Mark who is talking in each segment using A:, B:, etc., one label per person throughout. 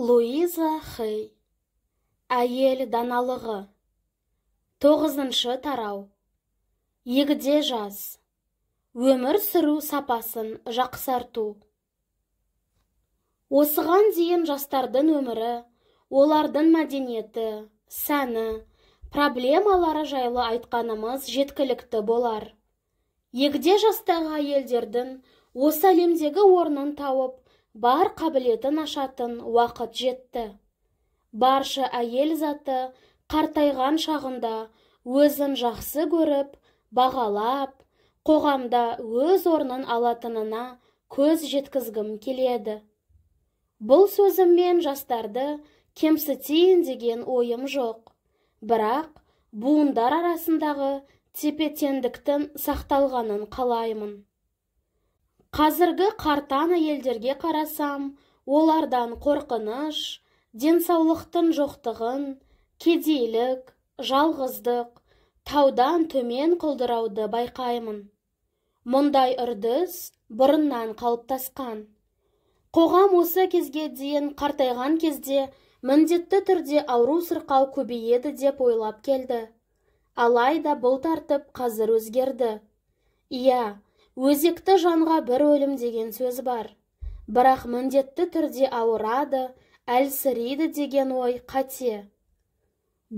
A: луиза хей әйел даналығы тоғызыншы тарау егде жас, өмір сүру сапасын жақсарту осыған дейін жастардың өмірі олардың мәдениеті сәні проблемалары жайлы айтқанымыз жеткілікті болар егде жастағы әйелдердің осы әлемдегі орнын тауып бар қабілетін ашатын уақыт жетті Баршы әйел заты қартайған шағында өзін жақсы көріп бағалап қоғамда өз орнын алатынына көз жеткізгім келеді бұл сөзіммен жастарды кемсітейін деген ойым жоқ бірақ буындар арасындағы тепе сақталғанын қалаймын қазіргі қартаны елдерге қарасам олардан қорқыныш денсаулықтың жоқтығын кедейлік жалғыздық таудан төмен құлдырауды байқаймын мұндай үрдіс бұрыннан қалыптасқан қоғам осы кезге дейін қартайған кезде міндетті түрде ауру сырқау көбейеді деп ойлап келді алайда бұл тартып қазір өзгерді иә өзекті жанға бір өлім деген сөз бар бірақ міндетті түрде ауырады әлсірейді деген ой қате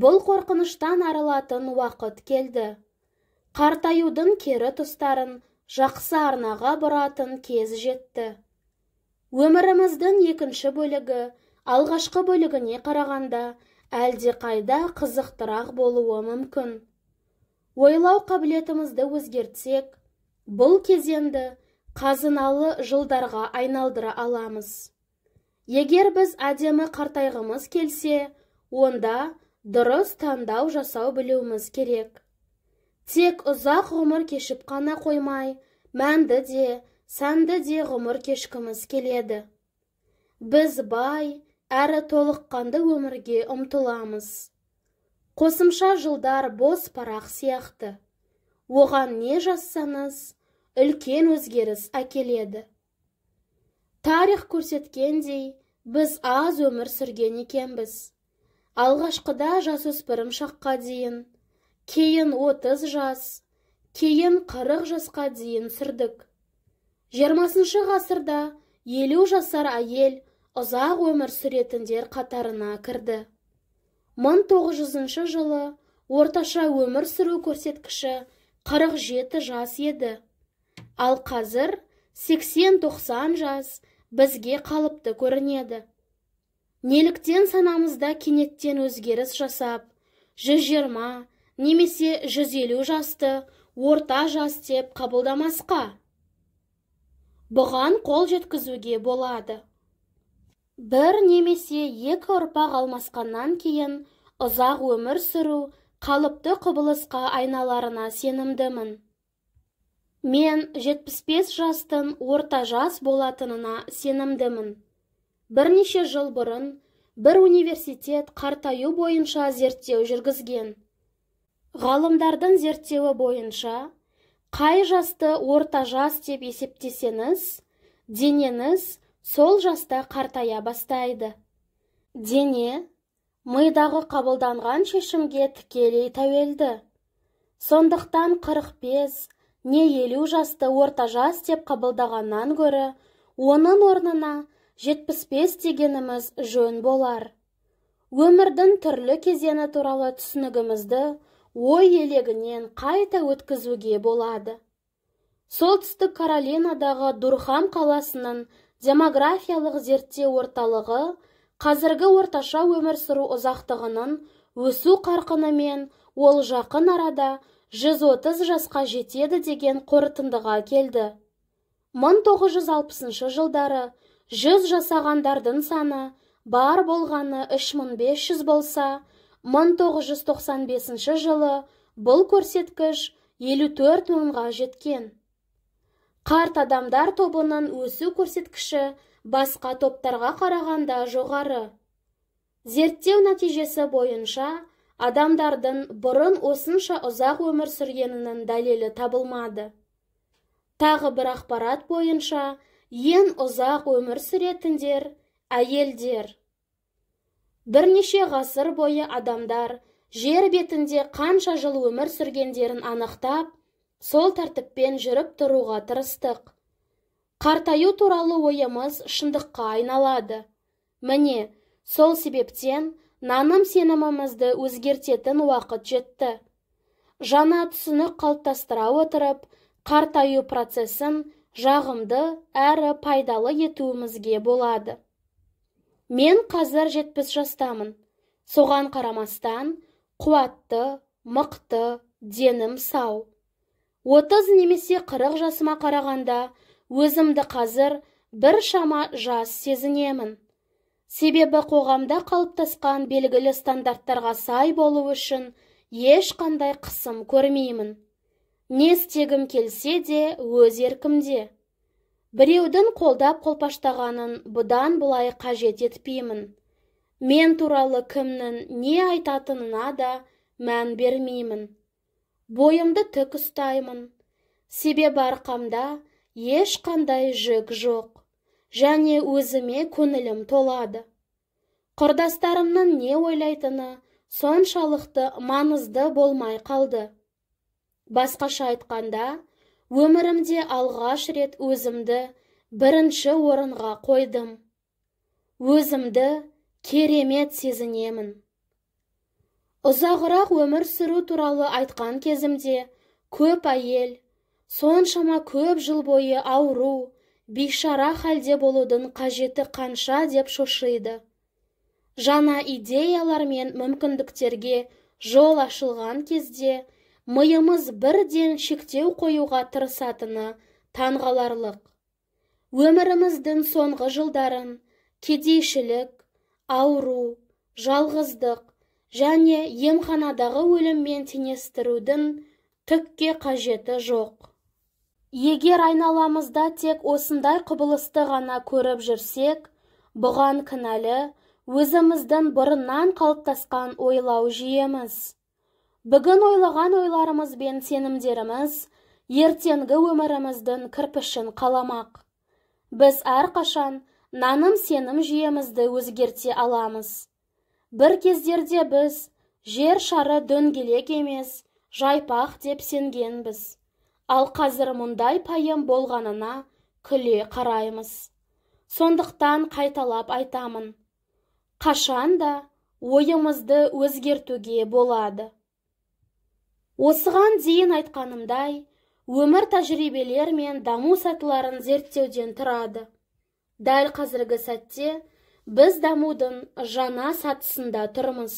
A: бұл қорқыныштан арылатын уақыт келді қартаюдың кері тұстарын жақсы арнаға бұратын кез жетті өміріміздің екінші бөлігі алғашқы бөлігіне қарағанда әлде қайда қызықтырақ болуы мүмкін ойлау қабілетімізді өзгертсек бұл кезеңді қазыналы жылдарға айналдыра аламыз егер біз әдемі қартайғымыз келсе онда дұрыс таңдау жасау білуіміз керек тек ұзақ ғұмыр кешіп қана қоймай мәнді де сәнді де ғұмыр кешкіміз келеді біз бай әрі толыққанды өмірге ұмтыламыз қосымша жылдар бос парақ сияқты оған не жазсаңыз үлкен өзгеріс әкеледі тарих көрсеткендей біз аз өмір сүрген екенбіз алғашқыда жасөспірім шаққа дейін кейін отыз жас кейін 40 жасқа дейін сүрдік 20 ғасырда елу жасар әйел ұзақ өмір сүретіндер қатарына кірді 1900 жылы орташа өмір сүру көрсеткіші 47 жас еді ал қазір 80-90 жас бізге қалыпты көрінеді неліктен санамызда кенеттен өзгеріс жасап 120, немесе 150 жасты орта жас деп қабылдамасқа бұған қол жеткізуге болады бір немесе екі ұрпақ алмасқаннан кейін ұзақ өмір сүру қалыпты құбылысқа айналарына сенімдімін мен 75 жастың орта жас болатынына сенімдімін бірнеше жыл бұрын бір университет қартаю бойынша зерттеу жүргізген ғалымдардың зерттеуі бойынша қай жасты орта жас деп есептесеңіз денеңіз сол жаста қартая бастайды дене мидағы қабылданған шешімге тікелей тәуелді. Сондықтан 45 не 50 жасты орта жас деп қабылдағаннан гөрі, оның орнына 75 дегеніміз жөн болар. Өмірдің түрлі кезеңі туралы түсінігімізді ой елегінен қайта өткізуге болады. Солтүстік Каролинадағы Дурхам қаласының демографиялық зерттеу орталығы қазіргі орташа өмір сүру ұзақтығының өсу қарқынымен ол жақын арада 130 жасқа жетеді деген қорытындыға келді 1960 жылдары 100 жасағандардың саны бар болғаны 3500 болса 1995 жылы бұл көрсеткіш 54 ға жеткен қарт адамдар тобының өсу көрсеткіші басқа топтарға қарағанда жоғары зерттеу нәтижесі бойынша адамдардың бұрын осынша ұзақ өмір сүргенінің дәлелі табылмады. Тағы бір ақпарат бойынша ең ұзақ өмір сүретіндер әйелдер. Бірнеше ғасыр бойы адамдар жер бетінде қанша жыл өмір сүргендерін анықтап, сол тәртіппен жүріп тұруға тырыстық қартаю туралы ойымыз шындыққа айналады міне сол себептен наным сенімімізді өзгертетін уақыт жетті жаңа түсінік қалыптастыра отырып қартаю процесін жағымды әрі пайдалы етуімізге болады мен қазір жетпіс жастамын соған қарамастан қуатты мықты денім сау отыз немесе қырық жасыма қарағанда өзімді қазір бір шама жас сезінемін себебі қоғамда қалыптасқан белгілі стандарттарға сай болу үшін ешқандай қысым көрмеймін не істегім келсе де өз еркімде біреудің қолдап қолпаштағанын бұдан былай қажет етпеймін мен туралы кімнің не айтатынына да мән бермеймін бойымды тік ұстаймын себебі арқамда ешқандай жүк жоқ және өзіме көңілім толады құрдастарымның не ойлайтыны соншалықты маңызды болмай қалды басқаша айтқанда өмірімде алғаш рет өзімді бірінші орынға қойдым өзімді керемет сезінемін ұзағырақ өмір сүру туралы айтқан кезімде көп әйел соншама көп жыл бойы ауру бейшара халде болудың қажеті қанша деп шошиды жаңа идеялар мен мүмкіндіктерге жол ашылған кезде миымыз бірден шектеу қоюға тырысатыны таңғаларлық өміріміздің соңғы жылдарын кедейшілік ауру жалғыздық және емханадағы өліммен теңестірудің түкке қажеті жоқ Егер айналамызда тек осындай құбылысты ғана көріп жүрсек, бұған кінәлі өзіміздің бұрыннан қалыптасқан ойлау жиеміз. Бүгін ойлаған ойларымыз бен сенімдеріміз ертеңгі өміріміздің кірпішін қаламақ. Біз әрқашан наным сенім жүйемізді өзгерте аламыз. Бір кездерде біз жер шары дөңгелек емес, жайпақ деп сенгенбіз ал қазір мұндай пайым болғанына күле қараймыз сондықтан қайталап айтамын қашан да ойымызды өзгертуге болады осыған дейін айтқанымдай өмір тәжірибелер мен даму сатыларын зерттеуден тұрады дәл қазіргі сәтте біз дамудың жаңа сатысында тұрмыз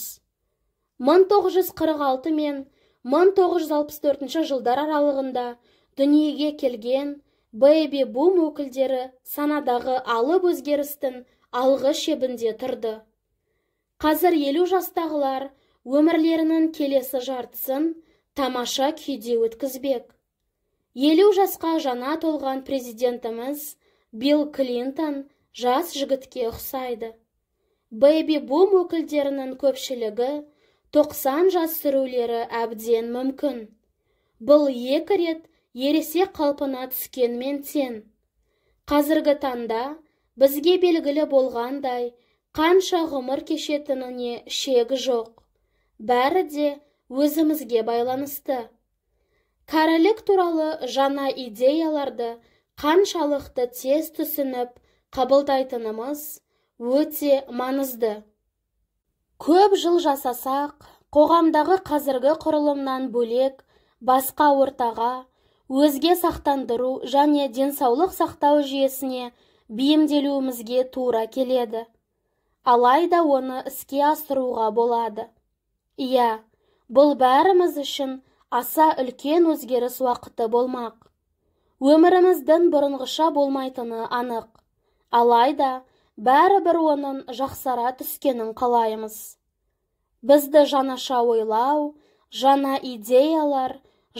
A: 1946 мен 1964 жылдар аралығында дүниеге келген бэйби бум өкілдері санадағы алып өзгерістің алғы шебінде тұрды қазір елу жастағылар өмірлерінің келесі жартысын тамаша күйде өткізбек елу жасқа жаңа толған президентіміз билл клинтон жас жігітке ұқсайды бэйби бум өкілдерінің көпшілігі тоқсан жас сүрулері әбден мүмкін бұл екі рет ересе қалпына түскенмен тен. қазіргі таңда бізге белгілі болғандай қанша ғұмыр кешетініне шегі жоқ бәрі де өзімізге байланысты кәрілік туралы жана идеяларды қаншалықты тез түсініп қабылдайтынымыз өте маңызды көп жыл жасасақ қоғамдағы қазіргі құрылымнан бөлек басқа ортаға өзге сақтандыру және денсаулық сақтау жүйесіне бейімделуімізге тура келеді алайда оны іске асыруға болады иә бұл бәріміз үшін аса үлкен өзгеріс уақыты болмақ өміріміздің бұрынғыша болмайтыны анық алайда Бәрі бір оның жақсара түскенін қалаймыз бізді жаңаша ойлау жаңа идеялар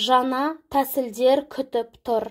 A: жаңа тәсілдер күтіп тұр